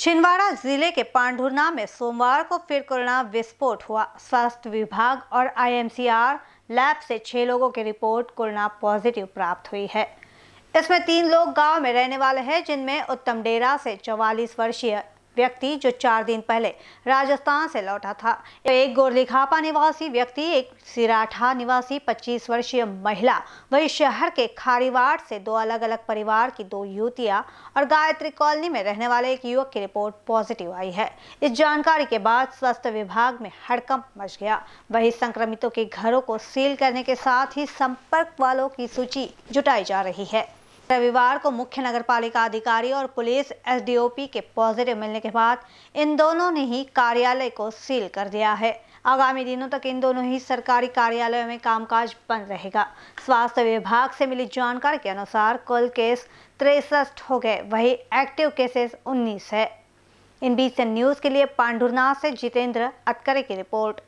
छिंदवाड़ा जिले के पांडुरना में सोमवार को फिर कोरोना विस्फोट हुआ स्वास्थ्य विभाग और आईएमसीआर लैब से छह लोगों की रिपोर्ट कोरोना पॉजिटिव प्राप्त हुई है इसमें तीन लोग गांव में रहने वाले हैं जिनमें उत्तम डेरा से चौवालीस वर्षीय व्यक्ति जो चार दिन पहले राजस्थान से लौटा था एक गोरलीखापा निवासी व्यक्ति एक सिराठा निवासी 25 वर्षीय महिला वही शहर के खारीवाड़ से दो अलग अलग परिवार की दो युवतियां और गायत्री कॉलोनी में रहने वाले एक युवक की रिपोर्ट पॉजिटिव आई है इस जानकारी के बाद स्वास्थ्य विभाग में हड़कंप मच गया वही संक्रमितों के घरों को सील करने के साथ ही संपर्क वालों की सूची जुटाई जा रही है रविवार को मुख्य नगरपालिका अधिकारी और पुलिस एसडीओपी के पॉजिटिव मिलने के बाद इन दोनों ने ही कार्यालय को सील कर दिया है आगामी दिनों तक इन दोनों ही सरकारी कार्यालयों में कामकाज बंद रहेगा स्वास्थ्य विभाग से मिली जानकारी के अनुसार कुल केस तिरसठ हो गए वही एक्टिव केसेस उन्नीस है इन बीच न्यूज के लिए पांडुरनाथ से जितेंद्र अटकरे की रिपोर्ट